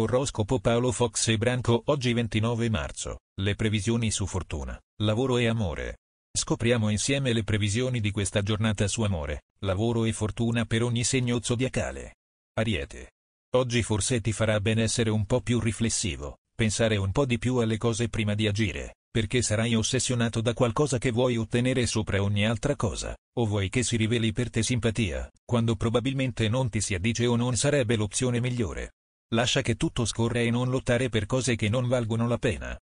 Oroscopo Paolo Fox e Branco oggi 29 marzo, le previsioni su fortuna, lavoro e amore. Scopriamo insieme le previsioni di questa giornata su amore, lavoro e fortuna per ogni segno zodiacale. Ariete. Oggi forse ti farà bene essere un po' più riflessivo, pensare un po' di più alle cose prima di agire, perché sarai ossessionato da qualcosa che vuoi ottenere sopra ogni altra cosa, o vuoi che si riveli per te simpatia, quando probabilmente non ti si addice o non sarebbe l'opzione migliore. Lascia che tutto scorra e non lottare per cose che non valgono la pena.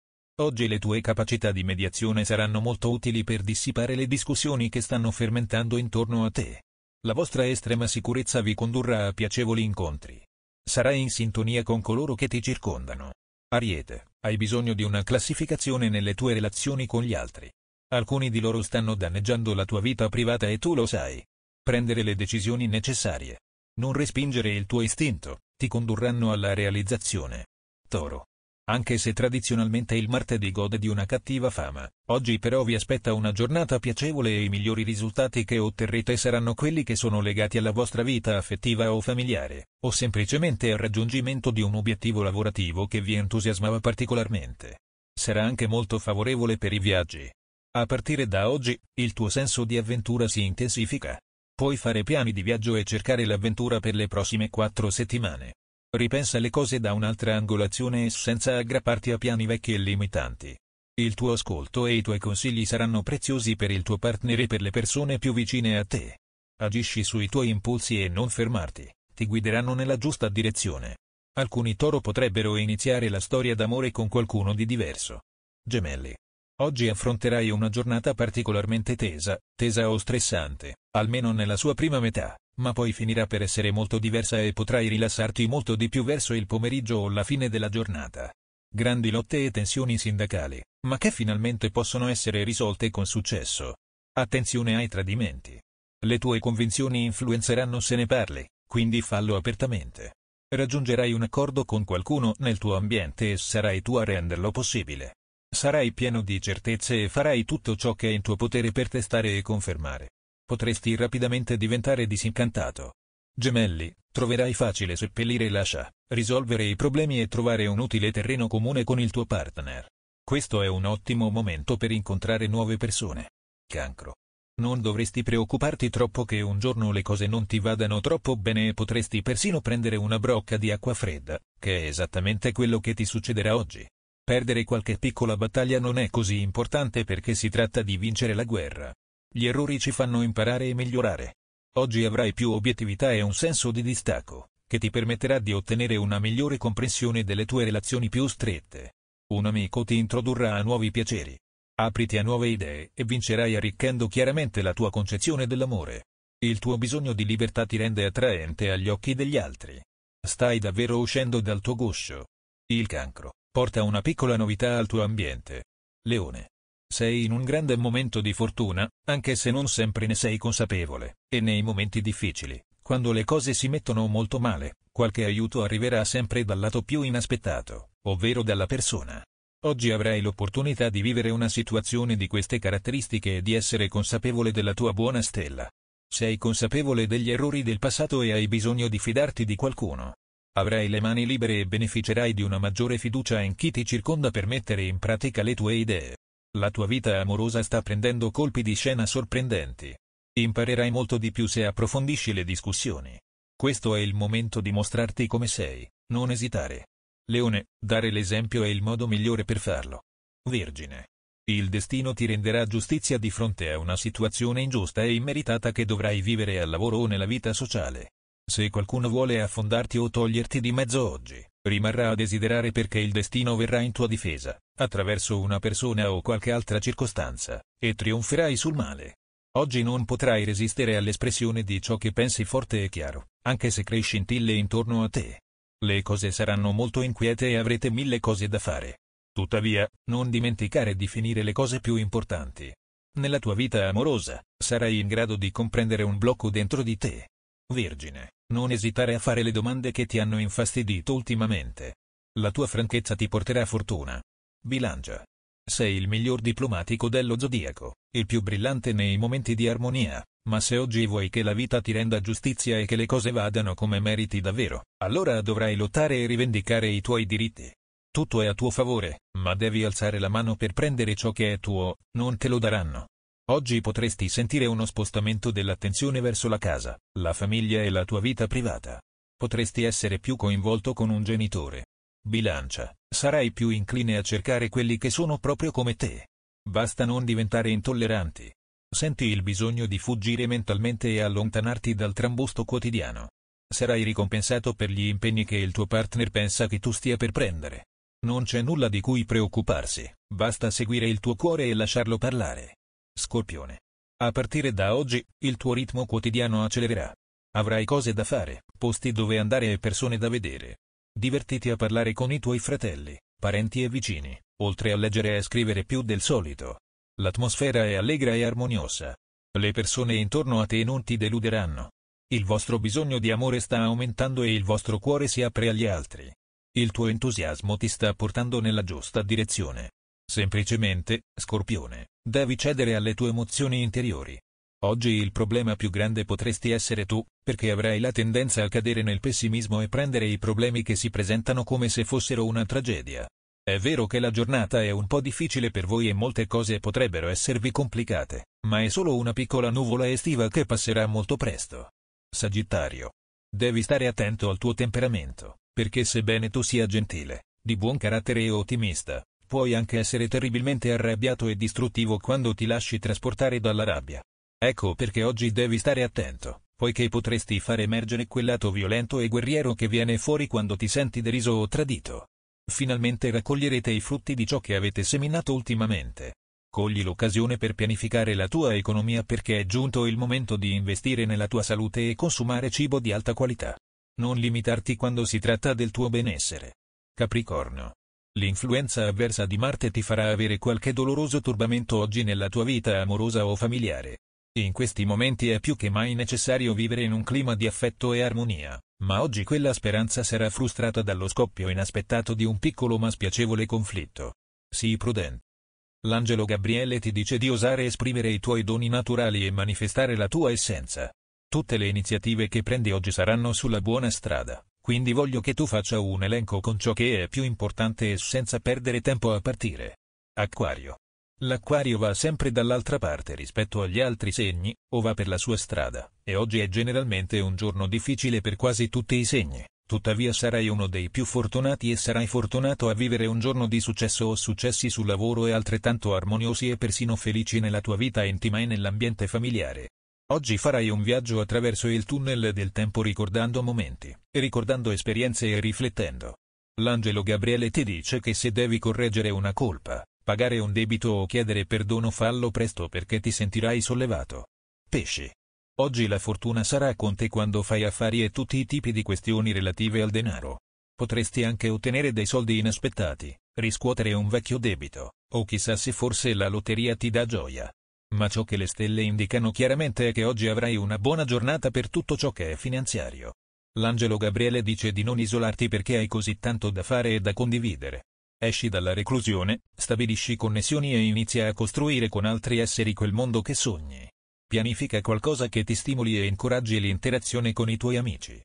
Oggi le tue capacità di mediazione saranno molto utili per dissipare le discussioni che stanno fermentando intorno a te. La vostra estrema sicurezza vi condurrà a piacevoli incontri. Sarai in sintonia con coloro che ti circondano. Ariete, hai bisogno di una classificazione nelle tue relazioni con gli altri. Alcuni di loro stanno danneggiando la tua vita privata e tu lo sai. Prendere le decisioni necessarie. Non respingere il tuo istinto, ti condurranno alla realizzazione. Toro. Anche se tradizionalmente il martedì gode di una cattiva fama, oggi però vi aspetta una giornata piacevole e i migliori risultati che otterrete saranno quelli che sono legati alla vostra vita affettiva o familiare, o semplicemente al raggiungimento di un obiettivo lavorativo che vi entusiasmava particolarmente. Sarà anche molto favorevole per i viaggi. A partire da oggi, il tuo senso di avventura si intensifica. Puoi fare piani di viaggio e cercare l'avventura per le prossime quattro settimane. Ripensa le cose da un'altra angolazione e senza aggrapparti a piani vecchi e limitanti. Il tuo ascolto e i tuoi consigli saranno preziosi per il tuo partner e per le persone più vicine a te. Agisci sui tuoi impulsi e non fermarti, ti guideranno nella giusta direzione. Alcuni toro potrebbero iniziare la storia d'amore con qualcuno di diverso. Gemelli. Oggi affronterai una giornata particolarmente tesa, tesa o stressante, almeno nella sua prima metà, ma poi finirà per essere molto diversa e potrai rilassarti molto di più verso il pomeriggio o la fine della giornata. Grandi lotte e tensioni sindacali, ma che finalmente possono essere risolte con successo. Attenzione ai tradimenti. Le tue convinzioni influenzeranno se ne parli, quindi fallo apertamente. Raggiungerai un accordo con qualcuno nel tuo ambiente e sarai tu a renderlo possibile. Sarai pieno di certezze e farai tutto ciò che è in tuo potere per testare e confermare. Potresti rapidamente diventare disincantato. Gemelli, troverai facile seppellire l'ascia, risolvere i problemi e trovare un utile terreno comune con il tuo partner. Questo è un ottimo momento per incontrare nuove persone. Cancro. Non dovresti preoccuparti troppo che un giorno le cose non ti vadano troppo bene e potresti persino prendere una brocca di acqua fredda, che è esattamente quello che ti succederà oggi. Perdere qualche piccola battaglia non è così importante perché si tratta di vincere la guerra. Gli errori ci fanno imparare e migliorare. Oggi avrai più obiettività e un senso di distacco, che ti permetterà di ottenere una migliore comprensione delle tue relazioni più strette. Un amico ti introdurrà a nuovi piaceri. Apriti a nuove idee e vincerai arricchendo chiaramente la tua concezione dell'amore. Il tuo bisogno di libertà ti rende attraente agli occhi degli altri. Stai davvero uscendo dal tuo guscio. Il cancro. Porta una piccola novità al tuo ambiente. Leone. Sei in un grande momento di fortuna, anche se non sempre ne sei consapevole, e nei momenti difficili, quando le cose si mettono molto male, qualche aiuto arriverà sempre dal lato più inaspettato, ovvero dalla persona. Oggi avrai l'opportunità di vivere una situazione di queste caratteristiche e di essere consapevole della tua buona stella. Sei consapevole degli errori del passato e hai bisogno di fidarti di qualcuno. Avrai le mani libere e beneficerai di una maggiore fiducia in chi ti circonda per mettere in pratica le tue idee. La tua vita amorosa sta prendendo colpi di scena sorprendenti. Imparerai molto di più se approfondisci le discussioni. Questo è il momento di mostrarti come sei, non esitare. Leone, dare l'esempio è il modo migliore per farlo. Vergine. Il destino ti renderà giustizia di fronte a una situazione ingiusta e immeritata che dovrai vivere al lavoro o nella vita sociale. Se qualcuno vuole affondarti o toglierti di mezzo oggi, rimarrà a desiderare perché il destino verrà in tua difesa, attraverso una persona o qualche altra circostanza, e trionferai sul male. Oggi non potrai resistere all'espressione di ciò che pensi forte e chiaro, anche se crei scintille intorno a te. Le cose saranno molto inquiete e avrete mille cose da fare. Tuttavia, non dimenticare di finire le cose più importanti. Nella tua vita amorosa, sarai in grado di comprendere un blocco dentro di te. Vergine. Non esitare a fare le domande che ti hanno infastidito ultimamente. La tua franchezza ti porterà fortuna. Bilancia. Sei il miglior diplomatico dello zodiaco, il più brillante nei momenti di armonia, ma se oggi vuoi che la vita ti renda giustizia e che le cose vadano come meriti davvero, allora dovrai lottare e rivendicare i tuoi diritti. Tutto è a tuo favore, ma devi alzare la mano per prendere ciò che è tuo, non te lo daranno. Oggi potresti sentire uno spostamento dell'attenzione verso la casa, la famiglia e la tua vita privata. Potresti essere più coinvolto con un genitore. Bilancia, sarai più incline a cercare quelli che sono proprio come te. Basta non diventare intolleranti. Senti il bisogno di fuggire mentalmente e allontanarti dal trambusto quotidiano. Sarai ricompensato per gli impegni che il tuo partner pensa che tu stia per prendere. Non c'è nulla di cui preoccuparsi, basta seguire il tuo cuore e lasciarlo parlare. Scorpione. A partire da oggi, il tuo ritmo quotidiano accelererà. Avrai cose da fare, posti dove andare e persone da vedere. Divertiti a parlare con i tuoi fratelli, parenti e vicini, oltre a leggere e scrivere più del solito. L'atmosfera è allegra e armoniosa. Le persone intorno a te non ti deluderanno. Il vostro bisogno di amore sta aumentando e il vostro cuore si apre agli altri. Il tuo entusiasmo ti sta portando nella giusta direzione. Semplicemente, Scorpione, devi cedere alle tue emozioni interiori. Oggi il problema più grande potresti essere tu, perché avrai la tendenza a cadere nel pessimismo e prendere i problemi che si presentano come se fossero una tragedia. È vero che la giornata è un po' difficile per voi e molte cose potrebbero esservi complicate, ma è solo una piccola nuvola estiva che passerà molto presto. Sagittario. Devi stare attento al tuo temperamento, perché sebbene tu sia gentile, di buon carattere e ottimista, Puoi anche essere terribilmente arrabbiato e distruttivo quando ti lasci trasportare dalla rabbia. Ecco perché oggi devi stare attento, poiché potresti far emergere quel lato violento e guerriero che viene fuori quando ti senti deriso o tradito. Finalmente raccoglierete i frutti di ciò che avete seminato ultimamente. Cogli l'occasione per pianificare la tua economia perché è giunto il momento di investire nella tua salute e consumare cibo di alta qualità. Non limitarti quando si tratta del tuo benessere. Capricorno. L'influenza avversa di Marte ti farà avere qualche doloroso turbamento oggi nella tua vita amorosa o familiare. In questi momenti è più che mai necessario vivere in un clima di affetto e armonia, ma oggi quella speranza sarà frustrata dallo scoppio inaspettato di un piccolo ma spiacevole conflitto. Sii prudente. L'angelo Gabriele ti dice di osare esprimere i tuoi doni naturali e manifestare la tua essenza. Tutte le iniziative che prendi oggi saranno sulla buona strada quindi voglio che tu faccia un elenco con ciò che è più importante e senza perdere tempo a partire. Acquario. L'acquario va sempre dall'altra parte rispetto agli altri segni, o va per la sua strada, e oggi è generalmente un giorno difficile per quasi tutti i segni, tuttavia sarai uno dei più fortunati e sarai fortunato a vivere un giorno di successo o successi sul lavoro e altrettanto armoniosi e persino felici nella tua vita intima e nell'ambiente familiare. Oggi farai un viaggio attraverso il tunnel del tempo ricordando momenti, ricordando esperienze e riflettendo. L'angelo Gabriele ti dice che se devi correggere una colpa, pagare un debito o chiedere perdono fallo presto perché ti sentirai sollevato. Pesci. Oggi la fortuna sarà con te quando fai affari e tutti i tipi di questioni relative al denaro. Potresti anche ottenere dei soldi inaspettati, riscuotere un vecchio debito, o chissà se forse la lotteria ti dà gioia ma ciò che le stelle indicano chiaramente è che oggi avrai una buona giornata per tutto ciò che è finanziario. L'angelo Gabriele dice di non isolarti perché hai così tanto da fare e da condividere. Esci dalla reclusione, stabilisci connessioni e inizia a costruire con altri esseri quel mondo che sogni. Pianifica qualcosa che ti stimoli e incoraggi l'interazione con i tuoi amici.